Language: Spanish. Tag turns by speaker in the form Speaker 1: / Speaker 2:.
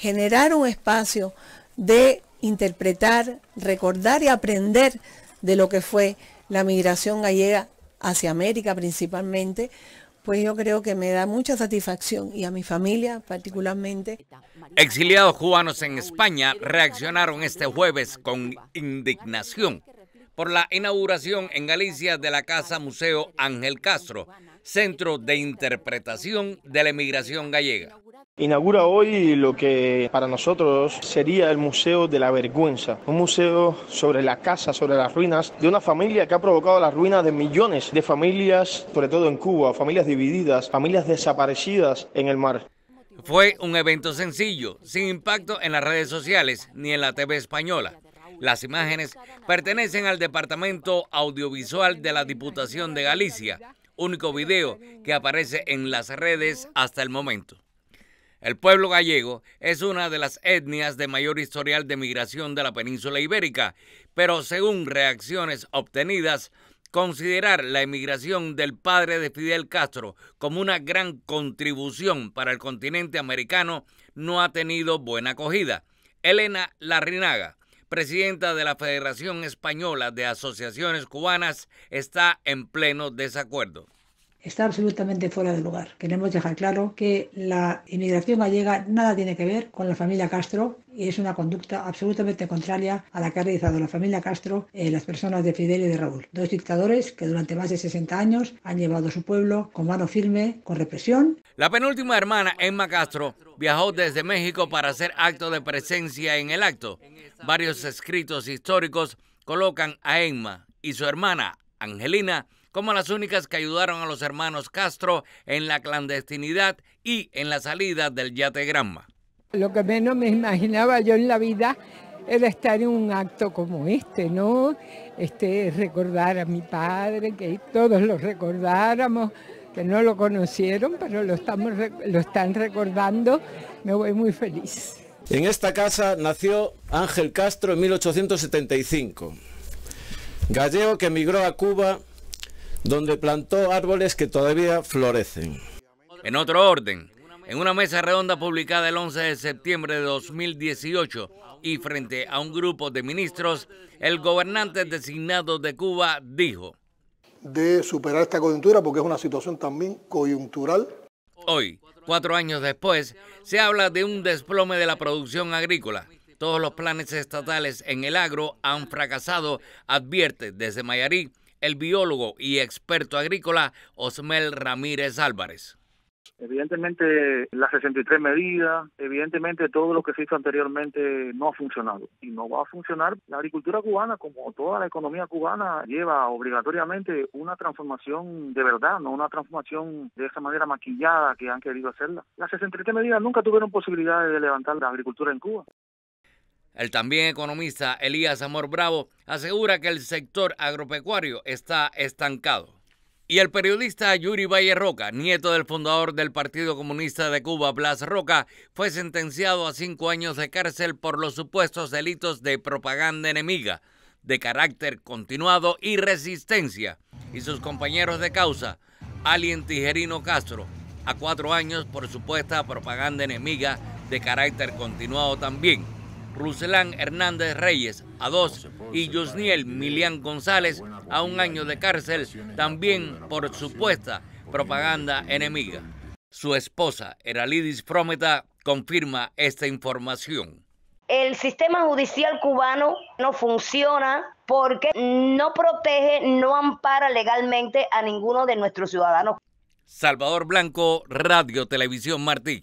Speaker 1: generar un espacio de interpretar, recordar y aprender de lo que fue la migración gallega hacia América principalmente, pues yo creo que me da mucha satisfacción y a mi familia particularmente. Exiliados cubanos en España reaccionaron este jueves con indignación por la inauguración en Galicia de la Casa Museo Ángel Castro, centro de interpretación de la emigración gallega. Inaugura hoy lo que para nosotros sería el Museo de la Vergüenza, un museo sobre la casa, sobre las ruinas de una familia que ha provocado las ruinas de millones de familias, sobre todo en Cuba, familias divididas, familias desaparecidas en el mar. Fue un evento sencillo, sin impacto en las redes sociales ni en la TV española. Las imágenes pertenecen al Departamento Audiovisual de la Diputación de Galicia, único video que aparece en las redes hasta el momento. El pueblo gallego es una de las etnias de mayor historial de migración de la península ibérica, pero según reacciones obtenidas, considerar la emigración del padre de Fidel Castro como una gran contribución para el continente americano no ha tenido buena acogida. Elena Larrinaga, presidenta de la Federación Española de Asociaciones Cubanas, está en pleno desacuerdo está absolutamente fuera de lugar. Queremos dejar claro que la inmigración gallega nada tiene que ver con la familia Castro y es una conducta absolutamente contraria a la que ha realizado la familia Castro en eh, las personas de Fidel y de Raúl, dos dictadores que durante más de 60 años han llevado a su pueblo con mano firme, con represión. La penúltima hermana, Emma Castro, viajó desde México para hacer acto de presencia en el acto. Varios escritos históricos colocan a Emma y su hermana, Angelina, como las únicas que ayudaron a los hermanos Castro en la clandestinidad y en la salida del yate Granma. Lo que menos me imaginaba yo en la vida era estar en un acto como este, ¿no? Este, recordar a mi padre, que todos lo recordáramos, que no lo conocieron, pero lo, estamos, lo están recordando, me voy muy feliz. En esta casa nació Ángel Castro en 1875, gallego que emigró a Cuba donde plantó árboles que todavía florecen. En otro orden, en una mesa redonda publicada el 11 de septiembre de 2018 y frente a un grupo de ministros, el gobernante designado de Cuba dijo de superar esta coyuntura porque es una situación también coyuntural. Hoy, cuatro años después, se habla de un desplome de la producción agrícola. Todos los planes estatales en el agro han fracasado, advierte desde Mayarí el biólogo y experto agrícola Osmel Ramírez Álvarez. Evidentemente, las 63 medidas, evidentemente todo lo que se hizo anteriormente no ha funcionado y no va a funcionar. La agricultura cubana, como toda la economía cubana, lleva obligatoriamente una transformación de verdad, no una transformación de esa manera maquillada que han querido hacerla. Las 63 medidas nunca tuvieron posibilidades de levantar la agricultura en Cuba. El también economista Elías Amor Bravo asegura que el sector agropecuario está estancado. Y el periodista Yuri Valle Roca, nieto del fundador del Partido Comunista de Cuba, Blas Roca, fue sentenciado a cinco años de cárcel por los supuestos delitos de propaganda enemiga, de carácter continuado y resistencia, y sus compañeros de causa, Alien Tijerino Castro, a cuatro años por supuesta propaganda enemiga de carácter continuado también Ruselán Hernández Reyes a dos y Yusniel Milian González a un año de cárcel también por supuesta propaganda enemiga. Su esposa, Eralidis Prometa, confirma esta información. El sistema judicial cubano no funciona porque no protege, no ampara legalmente a ninguno de nuestros ciudadanos. Salvador Blanco, Radio Televisión Martí.